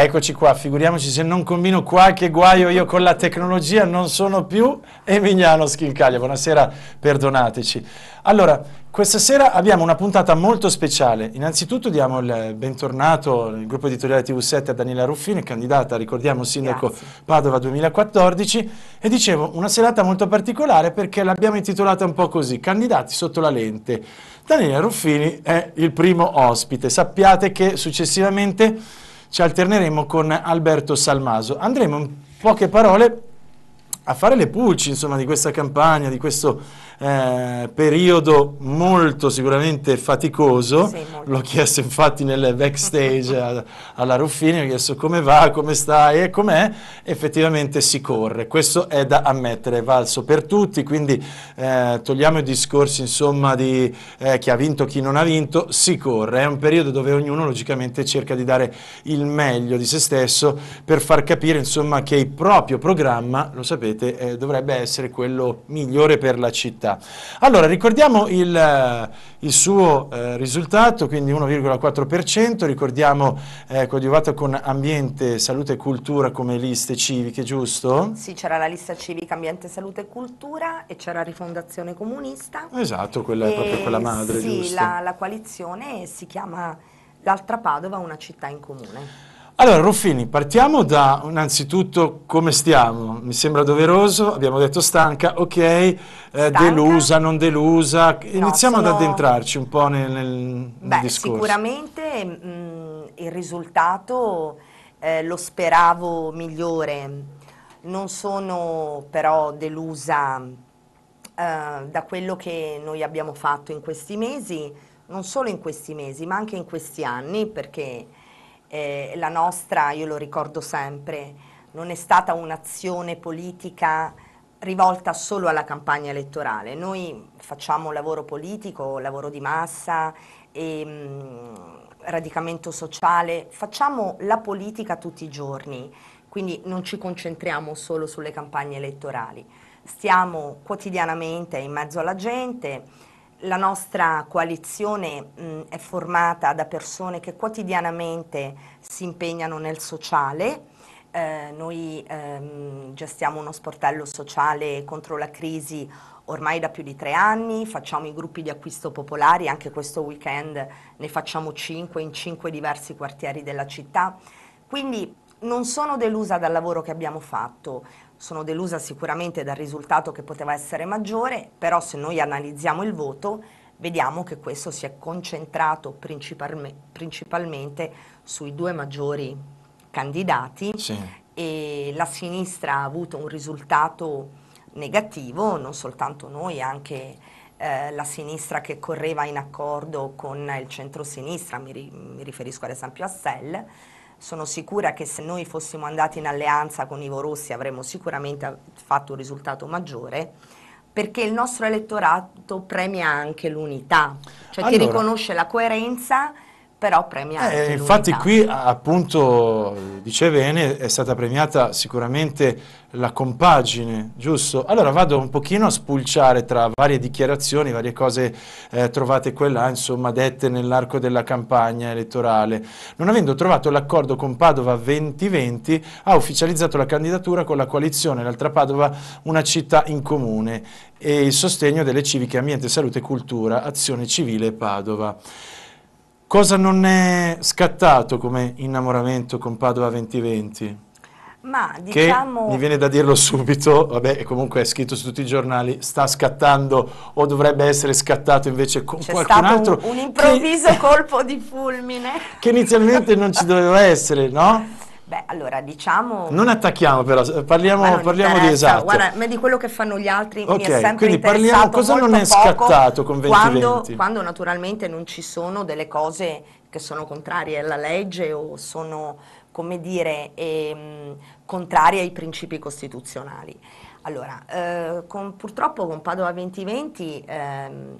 Eccoci qua, figuriamoci se non combino qualche guaio io con la tecnologia, non sono più Emiliano Schincaglia. Buonasera, perdonateci. Allora, questa sera abbiamo una puntata molto speciale. Innanzitutto diamo il bentornato nel gruppo editoriale TV7 a Daniela Ruffini, candidata, ricordiamo, sindaco Grazie. Padova 2014. E dicevo, una serata molto particolare perché l'abbiamo intitolata un po' così, Candidati sotto la lente. Daniela Ruffini è il primo ospite. Sappiate che successivamente ci alterneremo con Alberto Salmaso. Andremo in poche parole a fare le pulci insomma, di questa campagna, di questo eh, periodo molto sicuramente faticoso, l'ho chiesto infatti nel backstage a, alla Ruffini, ho chiesto come va, come stai e com'è, effettivamente si corre, questo è da ammettere, è valso per tutti, quindi eh, togliamo i discorsi insomma di eh, chi ha vinto, chi non ha vinto, si corre, è un periodo dove ognuno logicamente cerca di dare il meglio di se stesso per far capire insomma che il proprio programma, lo sapete, eh, dovrebbe essere quello migliore per la città vita. Allora, ricordiamo il, eh, il suo eh, risultato, quindi 1,4%, ricordiamo eh, coadiuvato con ambiente, salute e cultura come liste civiche, giusto? Sì, c'era la lista civica ambiente, salute e cultura e c'era rifondazione comunista. Esatto, quella è proprio quella madre, sì, giusto? Sì, la, la coalizione si chiama L'altra Padova, una città in comune. Allora, Ruffini, partiamo da innanzitutto come stiamo? Mi sembra doveroso, abbiamo detto stanca, ok, eh, stanca? delusa, non delusa, iniziamo no, sono... ad addentrarci un po' nel, nel Beh, discorso. Sicuramente mh, mm, il risultato eh, lo speravo migliore, non sono però delusa eh, da quello che noi abbiamo fatto in questi mesi, non solo in questi mesi ma anche in questi anni perché eh, la nostra, io lo ricordo sempre, non è stata un'azione politica rivolta solo alla campagna elettorale. Noi facciamo lavoro politico, lavoro di massa, e, ehm, mh, radicamento sociale, facciamo la politica tutti i giorni, quindi non ci concentriamo solo sulle campagne elettorali. Stiamo quotidianamente in mezzo alla gente, la nostra coalizione mh, è formata da persone che quotidianamente si impegnano nel sociale, eh, noi ehm, gestiamo uno sportello sociale contro la crisi ormai da più di tre anni, facciamo i gruppi di acquisto popolari, anche questo weekend ne facciamo cinque in cinque diversi quartieri della città, quindi non sono delusa dal lavoro che abbiamo fatto, sono delusa sicuramente dal risultato che poteva essere maggiore, però se noi analizziamo il voto vediamo che questo si è concentrato principalmente sui due maggiori candidati sì. e la sinistra ha avuto un risultato negativo, non soltanto noi, anche eh, la sinistra che correva in accordo con il centro-sinistra, mi, ri mi riferisco ad esempio a Sell, sono sicura che se noi fossimo andati in alleanza con Ivo Rossi avremmo sicuramente fatto un risultato maggiore perché il nostro elettorato premia anche l'unità, cioè allora, ti riconosce la coerenza però premia eh, Infatti qui appunto dice bene, è stata premiata sicuramente la compagine, giusto? Allora vado un pochino a spulciare tra varie dichiarazioni, varie cose eh, trovate qua insomma, dette nell'arco della campagna elettorale. Non avendo trovato l'accordo con Padova 2020, ha ufficializzato la candidatura con la coalizione L'Altra Padova, una città in comune e il sostegno delle civiche Ambiente, Salute e Cultura, Azione Civile Padova. Cosa non è scattato come innamoramento con Padova 2020? Ma diciamo... Che, mi viene da dirlo subito, vabbè, comunque è scritto su tutti i giornali, sta scattando o dovrebbe essere scattato invece con qualcun altro. Un, un improvviso che, colpo di fulmine. Che inizialmente non ci doveva essere, no? Beh, allora diciamo. Non attacchiamo, però, parliamo, parliamo di esatto. Guarda, ma di quello che fanno gli altri okay, mi è sempre quindi parliamo, cosa non è scattato con 20 quando, 20. quando naturalmente non ci sono delle cose che sono contrarie alla legge o sono, come dire, ehm, contrarie ai principi costituzionali. Allora, eh, con, purtroppo con Padova 2020. Ehm,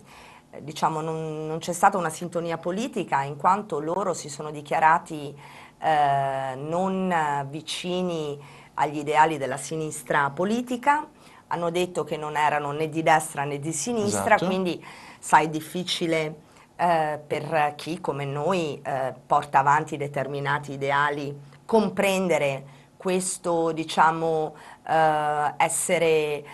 diciamo non, non c'è stata una sintonia politica in quanto loro si sono dichiarati eh, non vicini agli ideali della sinistra politica, hanno detto che non erano né di destra né di sinistra, esatto. quindi sai difficile eh, per chi come noi eh, porta avanti determinati ideali comprendere questo diciamo eh, essere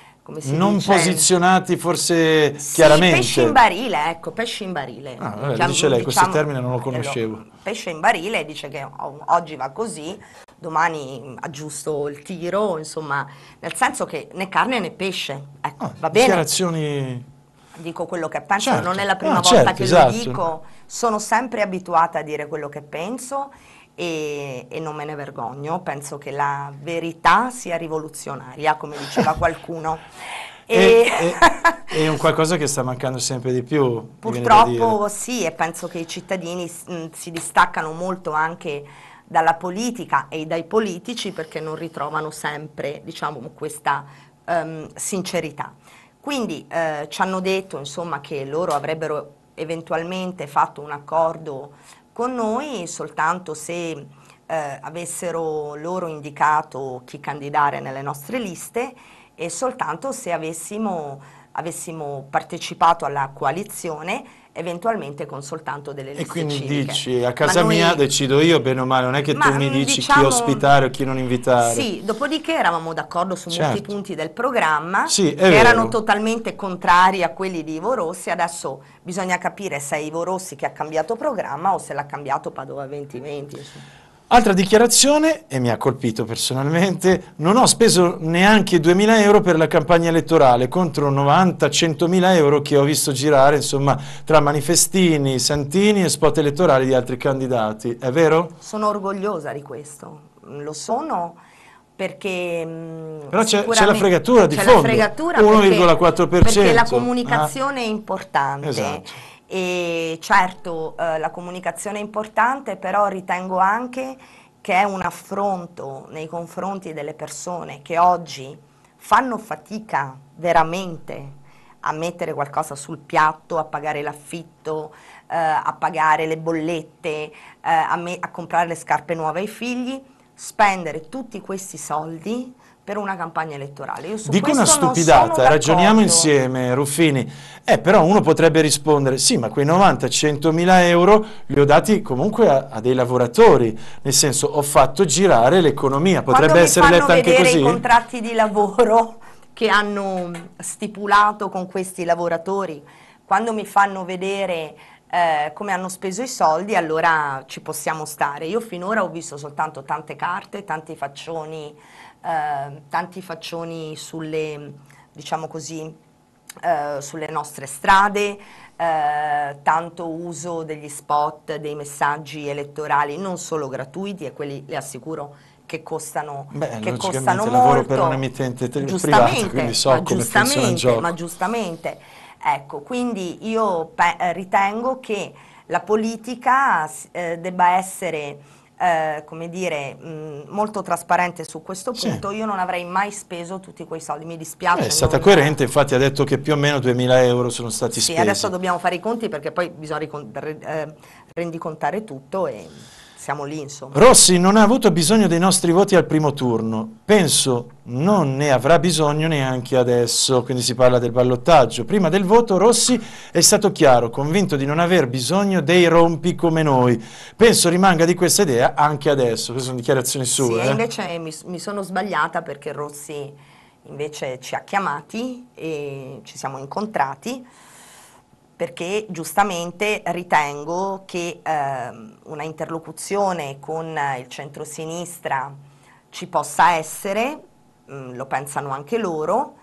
non dice? posizionati forse sì, chiaramente. pesce in barile, ecco, pesce in barile. Ah, vabbè, diciamo, dice lei, diciamo, questo termine non lo conoscevo. Lo, pesce in barile dice che oggi va così, domani aggiusto il tiro, insomma, nel senso che né carne né pesce, ecco, ah, va bene. Dichiarazioni... Dico quello che penso, certo. non è la certo. prima ah, volta certo, che esatto. lo dico, sono sempre abituata a dire quello che penso e, e, non me ne vergogno, penso che la verità sia rivoluzionaria, come diceva qualcuno. E, e, è un qualcosa che sta mancando sempre di più. Purtroppo sì, e penso che i cittadini mh, mm, si distaccano molto anche dalla politica e dai politici perché non ritrovano sempre diciamo, questa um, sincerità. Quindi eh, ci hanno detto insomma, che loro avrebbero eventualmente fatto un accordo con noi soltanto se eh, avessero loro indicato chi candidare nelle nostre liste e soltanto se avessimo, avessimo partecipato alla coalizione eventualmente con soltanto delle liste E quindi civiche. dici, a casa noi, mia decido io bene o male, non è che tu mi dici diciamo, chi ospitare o chi non invitare. Sì, dopodiché eravamo d'accordo su certo. molti punti del programma sì, che vero. erano totalmente contrari a quelli di Ivo Rossi, adesso bisogna capire se è Ivo Rossi che ha cambiato programma o se l'ha cambiato Padova 2020. Insomma. Altra dichiarazione, e mi ha colpito personalmente, non ho speso neanche 2.000 euro per la campagna elettorale contro 90-100.000 euro che ho visto girare insomma, tra manifestini, santini e spot elettorali di altri candidati, è vero? Sono orgogliosa di questo, lo sono perché mm, però c'è la fregatura di fondo 1,4% perché la ah. comunicazione ah. è importante esatto e certo eh, la comunicazione è importante, però ritengo anche che è un affronto nei confronti delle persone che oggi fanno fatica veramente a mettere qualcosa sul piatto, a pagare l'affitto, eh, a pagare le bollette, eh, a, a comprare le scarpe nuove ai figli, spendere tutti questi soldi per una campagna elettorale. Io su Dico una stupidata, ragioniamo insieme Ruffini, eh, però uno potrebbe rispondere sì ma quei 90-100 mila euro li ho dati comunque a, a, dei lavoratori, nel senso ho fatto girare l'economia, potrebbe essere letta anche così. i contratti di lavoro che hanno mm, stipulato con questi lavoratori, quando mi fanno vedere eh, come hanno speso i soldi allora ci possiamo stare. Io finora ho visto soltanto tante carte, tanti faccioni Ehm, tanti faccioni sulle, diciamo così, eh, sulle nostre strade, eh, tanto uso degli spot, dei messaggi elettorali, non solo gratuiti, e quelli le assicuro che costano, Beh, che costano molto. per un emittente privato, quindi so come ma, giustamente ma giustamente, Ecco, quindi io eh, ritengo che la politica eh, debba essere eh, come dire, mh, molto trasparente su questo punto, sì. io non avrei mai speso tutti quei soldi, mi dispiace. Beh, è stata coerente, infatti ha detto che più o meno 2.000 euro sono stati sì, spesi. Sì, adesso dobbiamo fare i conti perché poi bisogna eh, rendicontare tutto e siamo lì insomma. Rossi non ha avuto bisogno dei nostri voti al primo turno, penso non ne avrà bisogno neanche adesso, quindi si parla del ballottaggio. Prima del voto Rossi è stato chiaro, convinto di non aver bisogno dei rompi come noi. Penso rimanga di questa idea anche adesso, queste sono dichiarazioni sue. Sì, eh? invece mi, mi sono sbagliata perché Rossi invece ci ha chiamati e ci siamo incontrati perché giustamente ritengo che eh, una interlocuzione con il centrosinistra ci possa essere, mh, mm, lo pensano anche loro,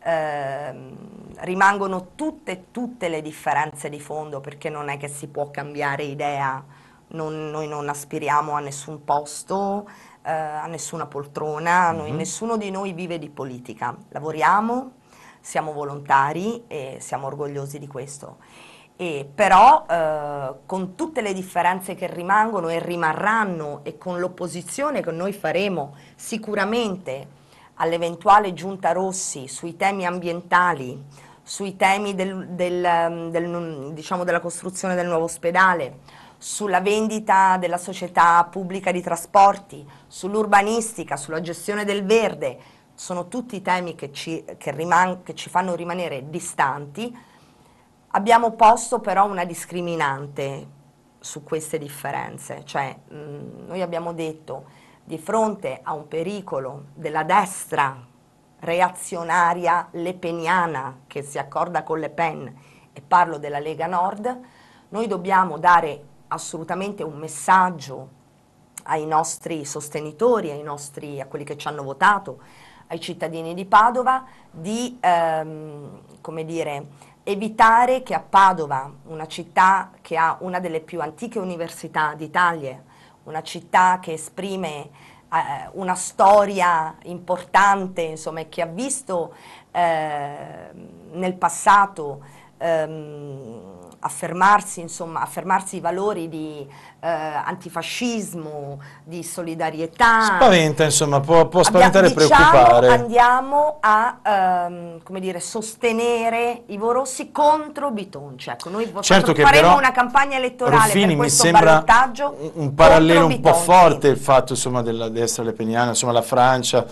eh, rimangono tutte, e tutte le differenze di fondo perché non è che si può cambiare idea, non, noi non aspiriamo a nessun posto, eh, a nessuna poltrona, mm -hmm. noi, mhm. nessuno di noi vive di politica, lavoriamo siamo volontari e siamo orgogliosi di questo. E però eh, con tutte le differenze che rimangono e rimarranno e con l'opposizione che noi faremo sicuramente all'eventuale giunta Rossi sui temi ambientali, sui temi del, del, ehm, del, diciamo della costruzione del nuovo ospedale, sulla vendita della società pubblica di trasporti, sull'urbanistica, sulla gestione del verde, sono tutti temi che ci, che riman- che ci fanno rimanere distanti, abbiamo posto però una discriminante su queste differenze, cioè mh, mhmm, noi abbiamo detto di fronte a un pericolo della destra reazionaria lepeniana che si accorda con Le Pen e parlo della Lega Nord, noi dobbiamo dare assolutamente un messaggio ai nostri sostenitori, ai nostri, a quelli che ci hanno votato, ai cittadini di Padova di ehm, dire, evitare che a Padova, una città che ha una delle più antiche università d'Italia, una città che esprime eh, una storia importante, insomma, che ha visto eh, nel passato ehm, affermarsi, insomma, affermarsi i valori di eh, antifascismo, di solidarietà. Spaventa, insomma, può, può spaventare e diciamo, e preoccupare. Andiamo a ehm, come dire, sostenere Ivo Rossi contro Bitonci. Ecco, noi certo faremo però, una campagna elettorale Ruffini, per questo mi sembra un, parallelo un po' forte il fatto insomma, della destra lepeniana, insomma, la Francia,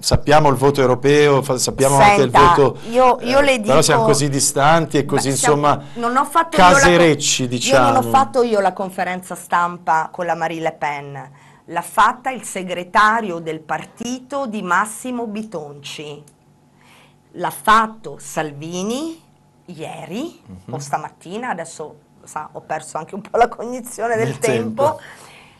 sappiamo il voto europeo, sappiamo Senta, anche il voto... Io, io eh, le dico... Però siamo così distanti e così beh, insomma siamo, caserecci io la, diciamo. Io non ho diciamo. fatto io la conferenza stampa con la Marie Le Pen, l'ha fatta il segretario del partito di Massimo Bitonci, l'ha fatto Salvini ieri uh mhm. -huh. o stamattina, adesso sa, ho perso anche un po' la cognizione del, del tempo. tempo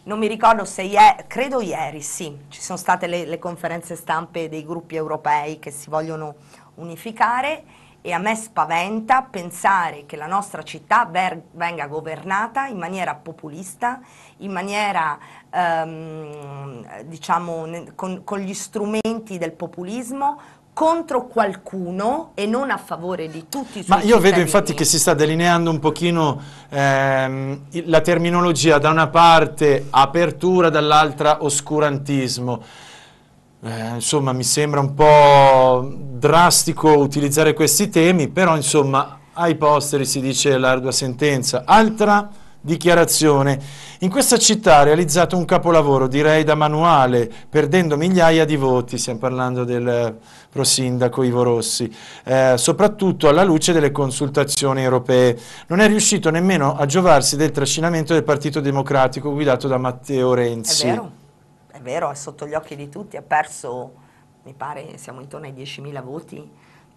non mi ricordo se ieri, credo ieri, sì, ci sono state le, le conferenze stampe dei gruppi europei che si vogliono unificare e a me spaventa pensare che la nostra città venga governata in maniera populista, in maniera ehm, diciamo, con, con, gli strumenti del populismo contro qualcuno e non a favore di tutti i suoi Ma io cittadini. vedo infatti che si sta delineando un pochino ehm, la terminologia da una parte apertura, dall'altra oscurantismo. Eh, insomma, mi sembra un po' drastico utilizzare questi temi, però insomma, ai posteri si dice l'ardua sentenza. Altra dichiarazione. In questa città ha realizzato un capolavoro, direi da manuale, perdendo migliaia di voti, stiamo parlando del prosindaco Ivo Rossi, eh, soprattutto alla luce delle consultazioni europee. Non è riuscito nemmeno a giovarsi del trascinamento del Partito Democratico guidato da Matteo Renzi. È vero, è vero, è sotto gli occhi di tutti, ha perso, mi pare, siamo intorno ai 10.000 voti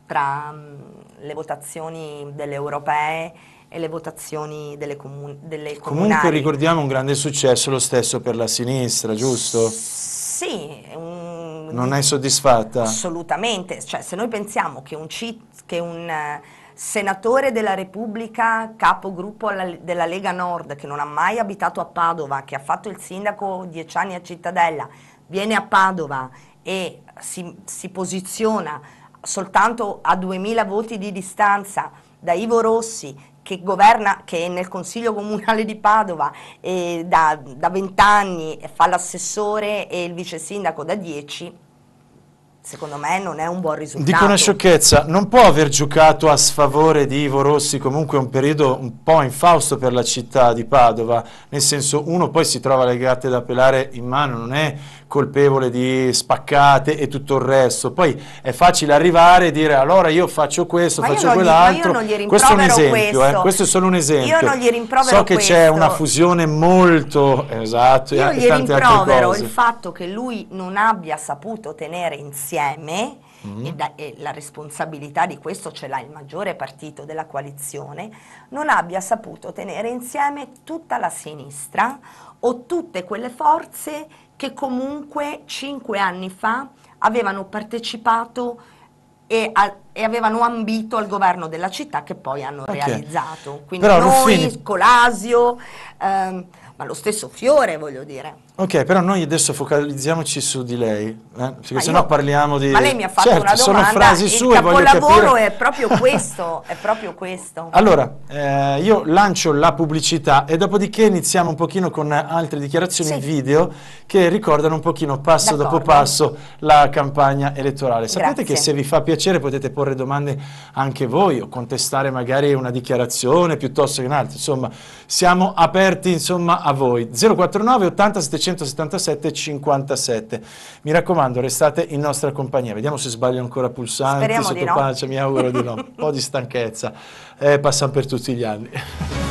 tra mm, le votazioni delle europee e le votazioni delle, comu delle comunali. Comunque ricordiamo un grande successo lo stesso per la sinistra, giusto? sì. Un... non è soddisfatta? Assolutamente, cioè se noi pensiamo che un, che un eh, senatore della Repubblica, capogruppo della Lega Nord, che non ha mai abitato a Padova, che ha fatto il sindaco dieci anni a Cittadella, viene a Padova e si, si posiziona soltanto a 2000 voti di distanza da Ivo Rossi che governa, che è nel Consiglio Comunale di Padova eh, da vent'anni, fa l'assessore e il vice sindaco da dieci, secondo me non è un buon risultato. Dico una sciocchezza, non può aver giocato a sfavore di Ivo Rossi comunque un periodo un po' infausto per la città di Padova, nel senso uno poi si trova le gatte da pelare in mano, non è colpevole di spaccate e tutto il resto. Poi è facile arrivare e dire allora io faccio questo, ma faccio quell'altro. questo è un esempio, eh. questo. Eh, questo. è solo un esempio. Io non gli rimprovero So che c'è una fusione molto esatto io e gli tante rimprovero il fatto che lui non abbia saputo tenere insieme mm-hmm. e, da, e la responsabilità di questo ce l'ha il maggiore partito della coalizione, non abbia saputo tenere insieme tutta la sinistra o tutte quelle forze che comunque cinque anni fa avevano partecipato e, a, e, avevano ambito al governo della città che poi hanno okay. realizzato. Quindi Però noi, Ruffini... Scolasio, ehm, ma lo stesso Fiore voglio dire. Ok, però noi adesso focalizziamoci su di lei, eh? perché se no parliamo di... Ma lei mi ha fatto certo, una domanda, sono frasi sue, il capolavoro è proprio questo, è proprio questo. Allora, eh, io lancio la pubblicità e dopodiché iniziamo un pochino con altre dichiarazioni sì. video che ricordano un pochino passo dopo passo la campagna elettorale. Sapete Grazie. che se vi fa piacere potete porre domande anche voi o contestare magari una dichiarazione piuttosto che un'altra, insomma siamo aperti insomma, a voi. 049 80 777 57. Mi raccomando, restate in nostra compagnia. Vediamo se sbaglio ancora pulsante Speriamo sotto pancia, mi auguro di no. Un po' di stanchezza. Eh, passano per tutti gli anni.